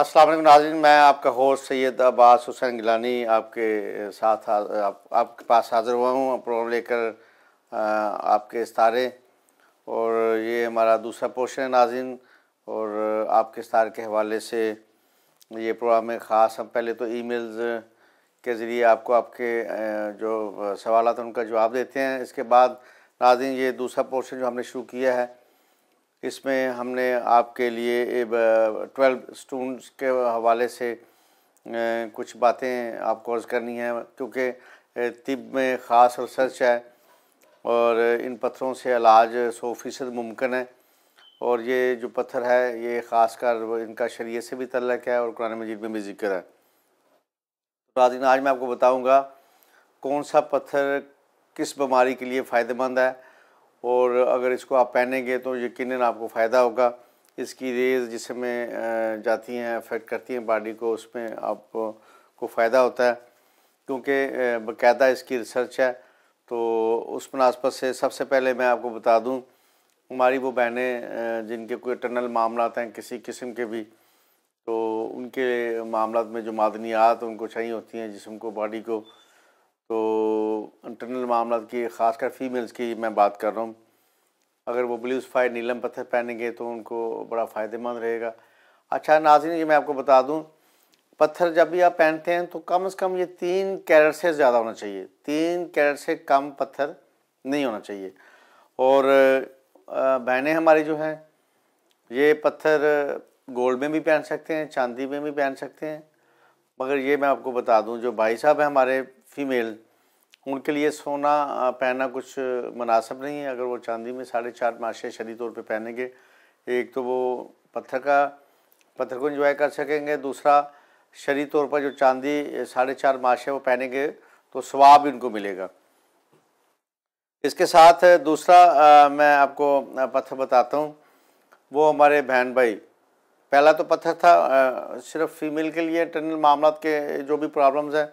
वालेकुम नाजन मैं आपका होस्ट सैयद अब्बास हुसैन गिलानी आपके साथ आप, आपके पास हाज़िर हुआ हूँ प्रोग्राम लेकर आपके इस्तारे और ये हमारा दूसरा पोर्शन है नाजिन और आपके इस्तार के हवाले से ये प्रोग्राम है ख़ास हम पहले तो ईमेल्स के ज़रिए आपको आपके जो सवाल उनका जवाब देते हैं इसके बाद नाजिन ये दूसरा पोर्शन जो हमने शुरू किया है इसमें हमने आपके लिए ट्वेल्व स्टूडेंट्स के हवाले से कुछ बातें आपको अर्ज़ करनी है क्योंकि तिब में ख़ास रिसर्च है और इन पत्थरों से इलाज सौ फ़ीसद मुमकिन है और ये जो पत्थर है ये ख़ास कर इनका शरीय से भी तल्लक है और कुरान मजीद में भी जिक्र है आज मैं आपको बताऊंगा कौन सा पत्थर किस बीमारी के लिए फ़ायदेमंद है और अगर इसको आप पहनेंगे तो यकीन आपको फ़ायदा होगा इसकी रेज़ जिसमें जाती हैं अफेक्ट करती हैं बॉडी को उसमें आपको फ़ायदा होता है क्योंकि बाकायदा इसकी रिसर्च है तो उस मुनासबत से सबसे पहले मैं आपको बता दूं हमारी वो बहनें जिनके कोई टनल मामला हैं किसी किस्म के भी तो उनके मामला में जो मादनियात उनको चाहिए होती हैं जिसम को बॉडी को तो इंटरनल मामला की ख़ासकर फीमेल्स की मैं बात कर रहा हूँ अगर वो ब्लूसफाइड नीलम पत्थर पहनेंगे तो उनको बड़ा फ़ायदेमंद रहेगा अच्छा नाजिन ये मैं आपको बता दूँ पत्थर जब भी आप पहनते हैं तो कम से कम ये तीन कैरेट से ज़्यादा होना चाहिए तीन कैरेट से कम पत्थर नहीं होना चाहिए और बहनें हमारी जो हैं ये पत्थर गोल्ड में भी पहन सकते हैं चांदी में भी पहन सकते हैं मगर ये मैं आपको बता दूं जो भाई साहब हैं हमारे फीमेल उनके लिए सोना पहनना कुछ मुनासिब नहीं है अगर वो चांदी में साढ़े चार माशे शरी तौर पर पहनेंगे एक तो वो पत्थर का पत्थर को इंजॉय कर सकेंगे दूसरा शरी तौर पर जो चांदी साढ़े चार माशे वो पहनेंगे तो स्वाब इनको मिलेगा इसके साथ दूसरा आ, मैं आपको पत्थर बताता हूँ वो हमारे बहन भाई पहला तो पत्थर था आ, सिर्फ फीमेल के लिए इंटरनल मामला के जो भी प्रॉब्लम्स हैं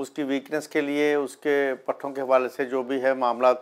उसकी वीकनेस के लिए उसके पट्टों के हवाले से जो भी है मामला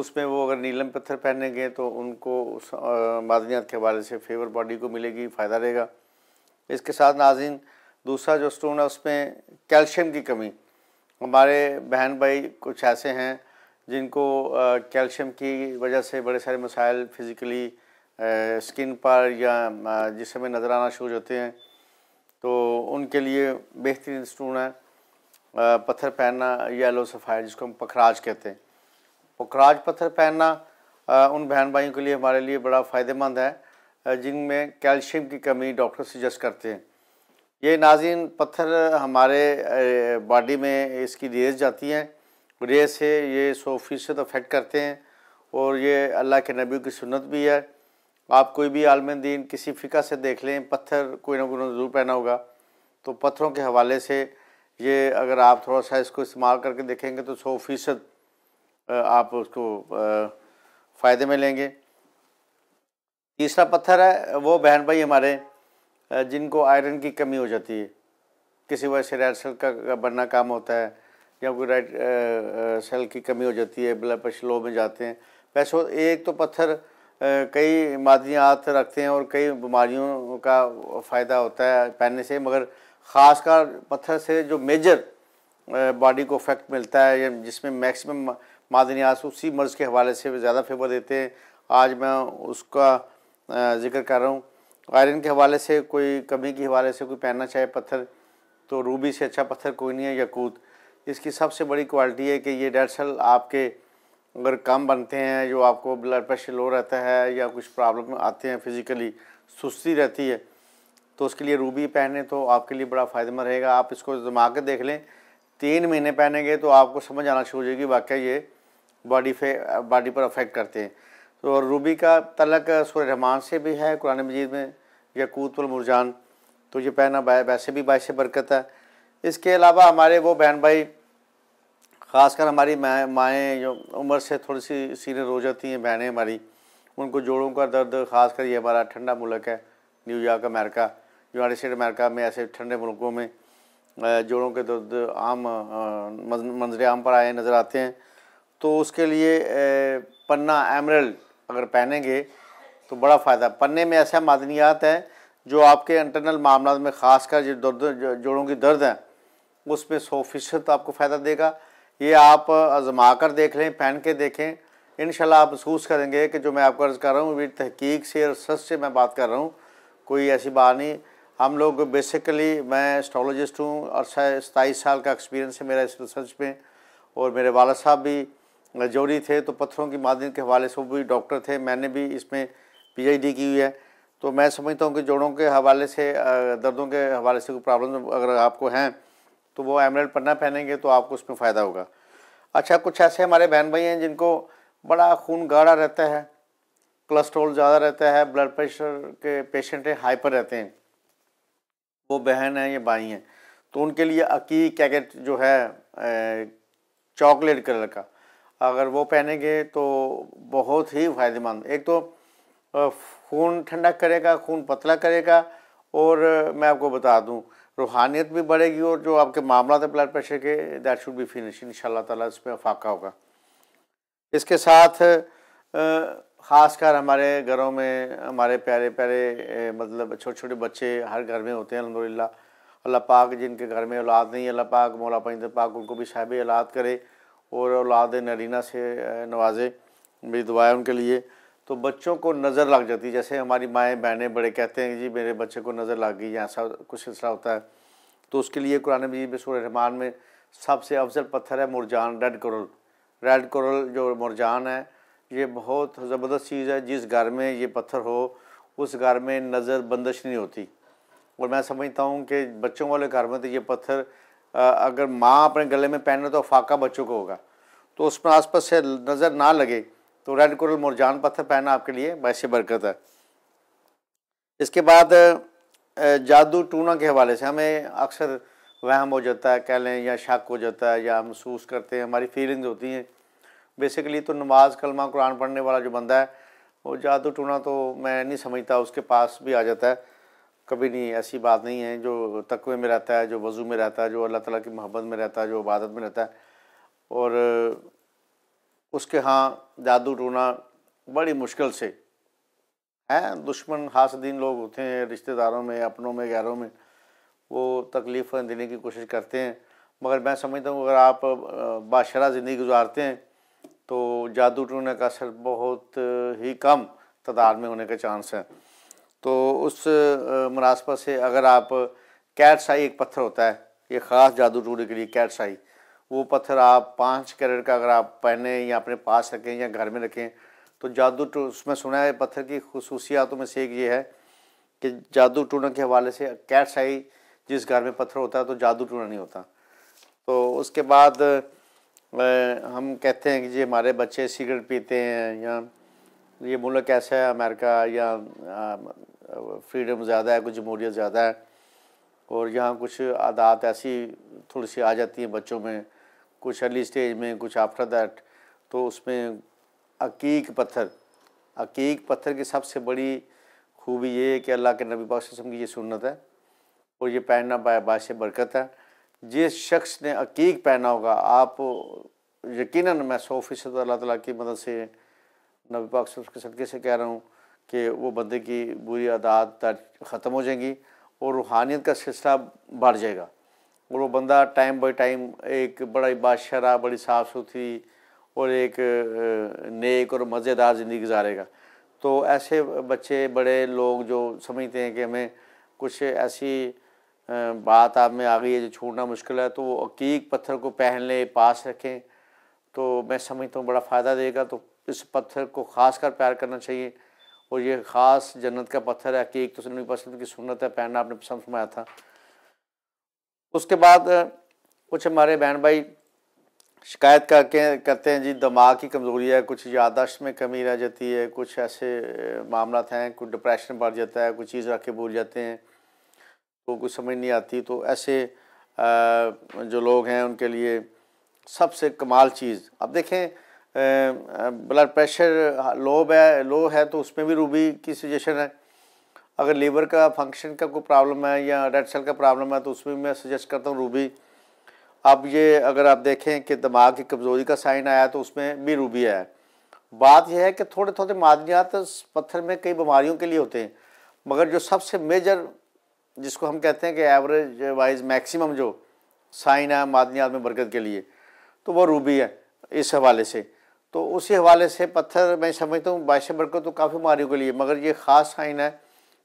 उसमें वो अगर नीलम पत्थर पहनेंगे तो उनको उस मादनियात के हवाले से फेवर बॉडी को मिलेगी फ़ायदा रहेगा इसके साथ नाजिन दूसरा जो स्टोन है उसमें कैल्शियम की कमी हमारे बहन भाई कुछ ऐसे हैं जिनको कैल्शियम की वजह से बड़े सारे मसाइल फिज़िकली स्किन पर या जिसमें नज़र आना शुरू होते हैं तो उनके लिए बेहतरीन स्टोन है पत्थर पहनना येलो सफ़ायर जिसको हम पखराज कहते हैं पखराज पत्थर पहनना उन बहन भाइयों के लिए हमारे लिए बड़ा फ़ायदेमंद है जिनमें कैल्शियम की कमी डॉक्टर सजेस्ट करते हैं ये नाजिन पत्थर हमारे बॉडी में इसकी रेस जाती हैं रेस से ये सौ फीसद अफेक्ट करते हैं और ये अल्लाह के नबी की सुन्नत भी है आप कोई भी आलम दिन किसी फ़िका से देख लें पत्थर कोई ना कोई ज़रूर पहना होगा तो पत्थरों के हवाले से ये अगर आप थोड़ा सा इसको इस्तेमाल करके देखेंगे तो सौ फीसद आप उसको फ़ायदे में लेंगे तीसरा पत्थर है वो बहन भाई हमारे जिनको आयरन की कमी हो जाती है किसी वजह से रेड सेल का बनना काम होता है या कोई रेड सेल की कमी हो जाती है ब्लड प्रेशर लो में जाते हैं वैसे एक तो पत्थर कई मादियात रखते हैं और कई बीमारियों का फ़ायदा होता है पहनने से मगर ख़ासकर पत्थर से जो मेजर बॉडी को इफेक्ट मिलता है या जिसमें मैक्सिमम मादनियात उसी मर्ज़ के हवाले से ज़्यादा फेवर देते हैं आज मैं उसका जिक्र कर रहा हूँ आयरन के हवाले से कोई कमी के हवाले से कोई पहनना चाहे पत्थर तो रूबी से अच्छा पत्थर कोई नहीं है यकूत इसकी सबसे बड़ी क्वालिटी है कि ये दरअसल आपके अगर कम बनते हैं जो आपको ब्लड प्रेशर लो रहता है या कुछ प्रॉब्लम आते हैं फिज़िकली सुस्ती रहती है तो उसके लिए रूबी पहने तो आपके लिए बड़ा फ़ायदेमंद रहेगा आप इसको जमा के देख लें तीन महीने पहनेंगे तो आपको समझ आना शुरू हो जाएगी वाकई ये बॉडी फे बॉडी पर अफेक्ट करते हैं तो रूबी का तलक सूर रहमान से भी है कुरान मजीद में या कूतुल मुरजान तो ये पहना वैसे भी बायस बरकत है इसके अलावा हमारे वो बहन भाई ख़ासकर हमारी माए माएँ जो उम्र से थोड़ी सी सीनियर हो जाती हैं बहनें हमारी उनको जोड़ों का दर्द ख़ासकर ये हमारा ठंडा मुल्क है New York America United State America में ऐसे ठंडे मुल्कों में जोड़ों के दर्द आम मंजर आम पर आए नज़र आते हैं तो उसके लिए पन्ना एमरल अगर पहनेंगे तो बड़ा फ़ायदा पन्ने में ऐसा मादनियात हैं जो आपके इंटरनल मामला में ख़ास कर जो दर्द जोड़ों की दर्द उस उसमें सौ फीसद आपको फ़ायदा देगा ये आप आजमा कर देख लें पहन के देखें इन आप महसूस करेंगे कि जो मैं आपको अर्ज़ कर रहा हूँ तहकीक से और सच से मैं बात कर रहा हूँ कोई ऐसी बात नहीं हम लोग बेसिकली मैं एस्ट्रोलॉजिस्ट हूँ और सताईस साल का एक्सपीरियंस है मेरा इस रिसर्च में और मेरे वाला साहब भी जोड़ी थे तो पत्थरों की मादिन के हवाले से वो भी डॉक्टर थे मैंने भी इसमें पीएचडी की हुई है तो मैं समझता हूँ कि जोड़ों के हवाले से दर्दों के हवाले से कोई प्रॉब्लम अगर आपको हैं तो वो एमरेड पन्ना पहनेंगे तो आपको उसमें फ़ायदा होगा अच्छा कुछ ऐसे हमारे बहन भाई हैं जिनको बड़ा खून गाढ़ा रहता है कोलेस्ट्रोल ज़्यादा रहता है ब्लड प्रेशर के पेशेंट हैं हाइपर रहते हैं वो बहन है या भाई हैं तो उनके लिए अकी कैकेट जो है चॉकलेट कलर का अगर वो पहनेंगे तो बहुत ही फ़ायदेमंद एक तो खून ठंडा करेगा खून पतला करेगा और मैं आपको बता दूं रूहानियत भी बढ़ेगी और जो आपके मामला थे ब्लड प्रेशर के that should be finish in शाह इस पर फाका होगा इसके साथ आ, ख़ासकर हमारे घरों में हमारे प्यारे प्यारे मतलब छोटे छोटे बच्चे हर घर में होते हैं अलहमदिल्ला अल्लाह पाक जिनके घर में औलाद नहीं अल्लाह पाक मौला पंजत पाक उनको भी साहब औलाद करे और औलाद नरीना से नवाजे मेरी दुआएं उनके लिए तो बच्चों को नज़र लग जाती है जैसे हमारी माएँ बहनें बड़े कहते हैं जी मेरे बच्चे को नज़र लग गई या ऐसा कुछ सिलसिला होता है तो उसके लिए कुरान मजीद में सूर रहमान में सबसे अफजल पत्थर है मुरजान रेड कोरल रेड कोरल जो मुरजान है ये बहुत ज़बरदस्त चीज़ है जिस घर में ये पत्थर हो उस घर में नज़र बंदश नहीं होती और मैं समझता हूँ कि बच्चों वाले घर में तो ये पत्थर अगर माँ अपने गले में पहने तो फाका बच्चों को होगा तो उसमें आसपास से नज़र ना लगे तो रेड कोरल मुरजान पत्थर पहनना आपके लिए वैसे बरकत है इसके बाद जादू टूना के हवाले से हमें अक्सर वहम हो जाता है कह लें या शक हो जाता है या महसूस करते हैं हमारी फीलिंग्स होती हैं बेसिकली तो नमाज कलमा कुरान पढ़ने वाला जो बंदा है वो जादू टूना तो मैं नहीं समझता उसके पास भी आ जाता है कभी नहीं ऐसी बात नहीं है जो तकवे में रहता है जो वज़ू में रहता है जो अल्लाह ताला की मोहब्बत में रहता है जो इबादत में रहता है और उसके हाँ जादू टूना बड़ी मुश्किल से है दुश्मन हासदीन लोग होते हैं रिश्तेदारों में अपनों में गैरों में वो तकलीफ़ देने की कोशिश करते हैं मगर मैं समझता हूँ अगर आप बाशरा ज़िंदगी गुजारते हैं तो जादू टूने का असर बहुत ही कम तादाद में होने के चांस हैं तो उस मुनासबत से अगर आप कैटसाई एक पत्थर होता है ये ख़ास जादू टूने के लिए कैटसाई वो पत्थर आप पाँच कैरेट का अगर आप पहने या अपने पास रखें या घर में रखें तो जादू टू उसमें सुना है पत्थर की खसूसियातों में से एक ये है कि जादू टूना के हवाले से कैटसाई जिस घर में पत्थर होता है तो जादू टूना नहीं होता तो उसके बाद हम कहते हैं कि जी हमारे बच्चे सिगरेट पीते हैं या ये मुल्क ऐसा है अमेरिका या फ्रीडम ज़्यादा है कुछ जमहूरियत ज़्यादा है और यहाँ कुछ आदात ऐसी थोड़ी सी आ जाती हैं बच्चों में कुछ अर्ली स्टेज में कुछ आफ्टर दैट तो उसमें अकीक पत्थर अकीक पत्थर की सबसे बड़ी खूबी ये है कि अल्लाह के नबी पाक की ये सुन्नत है और ये पहनना बाश बरकत है जिस शख्स ने अकीक पहना होगा आप यकीनन मैं सौ फ़ीसद अल्लाह तला की मदद से नबी पाक के सदक़े से कह रहा हूँ कि वो बंदे की बुरी आदात ख़त्म हो जाएंगी और रूहानियत का सिलसिला बढ़ जाएगा और वो बंदा टाइम बाई टाइम एक बड़ा ही बादशाह बड़ी साफ़ सुथरी और एक नेक और मज़ेदार ज़िंदगी गुजारेगा तो ऐसे बच्चे बड़े लोग जो समझते हैं कि हमें कुछ ऐसी बात आप में आ गई है जो छोड़ना मुश्किल है तो वो अकीक पत्थर को पहन ले पास रखें तो मैं समझता हूँ बड़ा फ़ायदा देगा तो इस पत्थर को ख़ास कर प्यार करना चाहिए और ये ख़ास जन्नत का पत्थर है अकीक तो नबी पसंद की सुन्नत है पहनना आपने पसंद सुनाया था उसके बाद कुछ हमारे बहन भाई शिकायत करके करते हैं जी दिमाग की कमज़ोरी है कुछ यादाश्त में कमी रह जाती है कुछ ऐसे मामला हैं कुछ डिप्रेशन बढ़ जाता है कुछ चीज़ रख के भूल जाते हैं को कुछ समझ नहीं आती तो ऐसे जो लोग हैं उनके लिए सबसे कमाल चीज़ अब देखें ब्लड प्रेशर लो है लो है तो उसमें भी रूबी की सजेशन है अगर लीवर का फंक्शन का कोई प्रॉब्लम है या रेड सेल का प्रॉब्लम है तो उसमें मैं सजेस्ट करता हूँ रूबी अब ये अगर आप देखें कि दिमाग की कमज़ोरी का साइन आया तो उसमें भी रूबी है बात यह है कि थोड़े थोड़े मादनियात पत्थर में कई बीमारियों के लिए होते हैं मगर जो सबसे मेजर जिसको हम कहते हैं कि एवरेज वाइज मैक्सिमम जो साइन है मादनी आदमी बरकत के लिए तो वो रूबी है इस हवाले से तो उसी हवाले से पत्थर मैं समझता हूँ बाश बरकत तो काफ़ी मारियों के लिए मगर ये ख़ास साइन है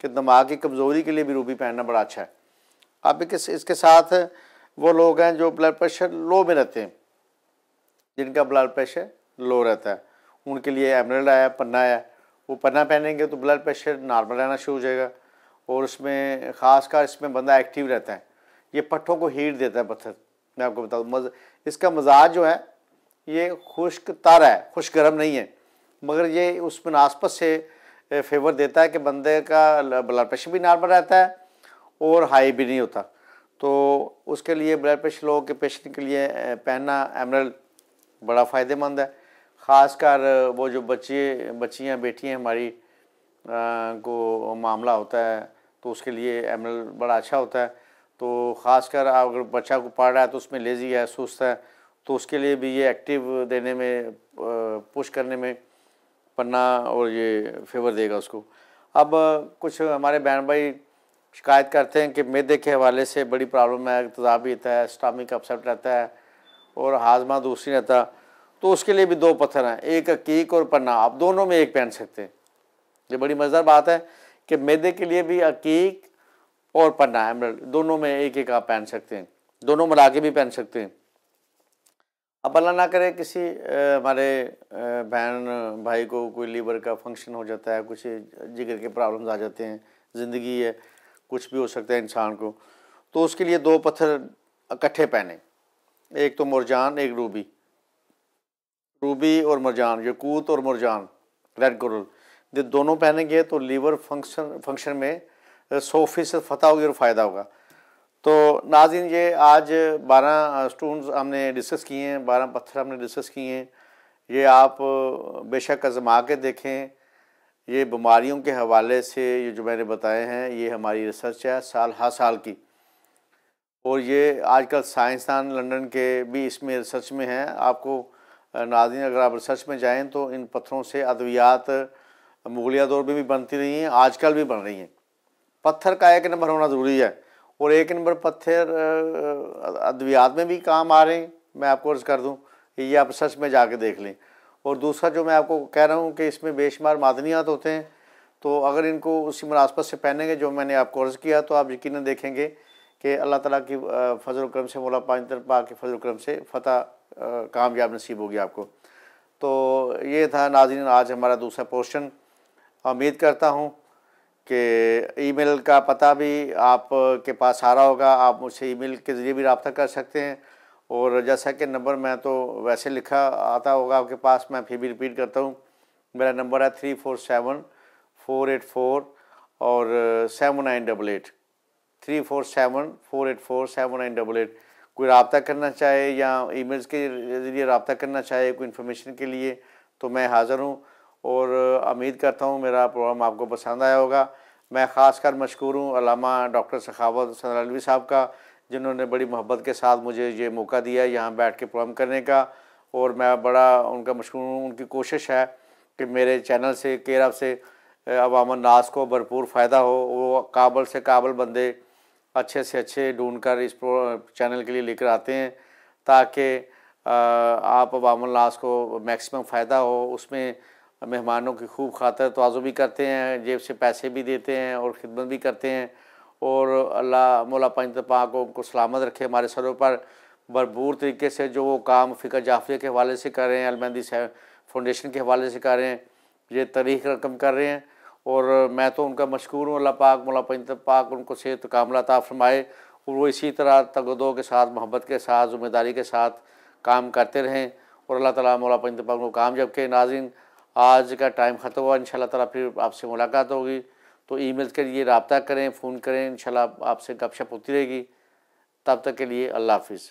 कि दिमाग की कमज़ोरी के लिए भी रूबी पहनना बड़ा अच्छा है आप किस इसके साथ वो लोग हैं जो ब्लड प्रेशर लो में रहते हैं जिनका ब्लड प्रेशर लो रहता है उनके लिए एमरल आया पन्ना आया वो पन्ना पहनेंगे तो ब्लड प्रेशर नॉर्मल रहना शुरू हो जाएगा और उसमें ख़ासकर इसमें बंदा एक्टिव रहता है ये पट्ठों को हीट देता है पत्थर मैं आपको बता दूँ मज इसका मजाज जो है ये खुश्क तारा है खुश गर्म नहीं है मगर ये उस मुनासपत से फेवर देता है कि बंदे का ब्लड प्रेशर भी नॉर्मल रहता है और हाई भी नहीं होता तो उसके लिए ब्लड प्रेशर लोगों के पेशेंट के लिए पहनना एमरल बड़ा फ़ायदेमंद है ख़ासकर वो जो बच्चे बच्चियाँ बेटियाँ हमारी आ, को मामला होता है तो उसके लिए एमरल बड़ा अच्छा होता है तो ख़ासकर अगर बच्चा को पढ़ रहा है तो उसमें लेजी है सुस्त है तो उसके लिए भी ये एक्टिव देने में पुश करने में पन्ना और ये फेवर देगा उसको अब कुछ हमारे बहन भाई शिकायत करते हैं कि मैदे के हवाले से बड़ी प्रॉब्लम है तजाब भी रहता है स्टामिक अपसेट रहता है और हाजमा दूसरी रहता तो उसके लिए भी दो पत्थर हैं एक कीक और पन्ना आप दोनों में एक पहन सकते हैं ये बड़ी मज़ेदार बात है कि मैदे के लिए भी अकीक और पन्ना एमरल मतलब दोनों में एक एक आप पहन सकते हैं दोनों मिला के भी पहन सकते हैं अब अल्लाह ना करे किसी हमारे बहन भाई को कोई लीवर का फंक्शन हो जाता है कुछ जिगर के प्रॉब्लम्स आ जाते हैं ज़िंदगी है कुछ भी हो सकता है इंसान को तो उसके लिए दो पत्थर इकट्ठे पहने एक तो मुरजान एक रूबी रूबी और मुरजान यकूत और मुरजान रेड गोरल जब दोनों पहनेंगे तो लीवर फंक्शन फंक्शन में सौ फीसद फतह होगी और फ़ायदा होगा तो नाजिन ये आज बारह स्टोन्स हमने डिस्कस किए हैं बारह पत्थर हमने डिस्कस किए हैं ये आप बेशक आजमा के देखें ये बीमारियों के हवाले से ये जो मैंने बताए हैं ये हमारी रिसर्च है साल हर साल की और ये आजकल साइंसदान लंदन के भी इसमें रिसर्च में हैं आपको नाजिन अगर आप रिसर्च में जाएँ तो इन पत्थरों से अद्वियात मुगलिया दौर में भी बनती रही हैं आजकल भी बन रही हैं पत्थर का एक नंबर होना ज़रूरी है और एक नंबर पत्थर अद्वियात में भी काम आ रहे हैं मैं आपको अर्ज़ कर दूँ ये आप सच में जाके देख लें और दूसरा जो मैं आपको कह रहा हूँ कि इसमें बेशुमार मादनियात होते हैं तो अगर इनको उसी मुनासबत से पहनेंगे जो मैंने आपको अर्ज़ किया तो आप यकीन देखेंगे कि अल्लाह ताला की फजल करम से मौला पाँच तरपा के फजल करम से फ़तह कामयाब नसीब होगी आपको तो ये था नाजिन आज हमारा दूसरा पोर्शन उम्मीद करता हूँ कि ईमेल का पता भी आप के पास आ रहा होगा आप मुझसे ईमेल के ज़रिए भी रबता कर सकते हैं और जैसा कि नंबर मैं तो वैसे लिखा आता होगा आपके पास मैं फिर भी रिपीट करता हूँ मेरा नंबर है three four seven four eight four और seven nine double eight three four seven four eight four seven nine double eight कोई रबता करना चाहे या ईमेल्स के ज़रिए रबता करना चाहे कोई इन्फॉर्मेशन के लिए तो मैं हाज़िर हूँ और उम्मीद करता हूँ मेरा प्रोग्राम आपको पसंद आया होगा मैं ख़ास कर मशहूर हूँ अलामा डॉक्टर सखावत हसन अलवी साहब का जिन्होंने बड़ी मोहब्बत के साथ मुझे ये मौका दिया यहाँ बैठ के प्रोग्राम करने का और मैं बड़ा उनका मशहूर हूँ उनकी कोशिश है कि मेरे चैनल से केरब से अवाम नाज को भरपूर फ़ायदा हो वो काबल से काबल बंदे अच्छे से अच्छे ढूंढ कर इस चैनल के लिए लेकर आते हैं ताकि आप अवाम नाज को मैक्सिमम फ़ायदा हो उसमें मेहमानों की खूब खातर तोज़ु भी करते हैं जेब से पैसे भी देते हैं और ख़िदमत भी करते हैं और अल्लाह मौला पंत पाक को उनको सलामत रखे हमारे सरों पर भरपूर तरीके से जो वो काम फ़िकर जाफिया के हवाले से कर रहे हैं अलमहदी फाउंडेशन के हवाले से कर रहे हैं ये तारीख रकम कर रहे हैं और मैं तो उनका मशहूर हूँ अल्लाह पाक मौला पंत पाक उनको सेहत कामला फरमाए और वो इसी तरह तगदों के साथ मोहब्बत के साथ ज़िम्मेदारी के साथ काम करते रहें और अल्लाह ताला मौला पंज पाक को काम के नाजिन आज का टाइम ख़त्म हुआ इंशाल्लाह ताला फिर आपसे मुलाकात होगी तो ईमेल के लिए रबता करें फ़ोन करें इंशाल्लाह आपसे गपशप होती रहेगी तब तक के लिए अल्लाह हाफिज़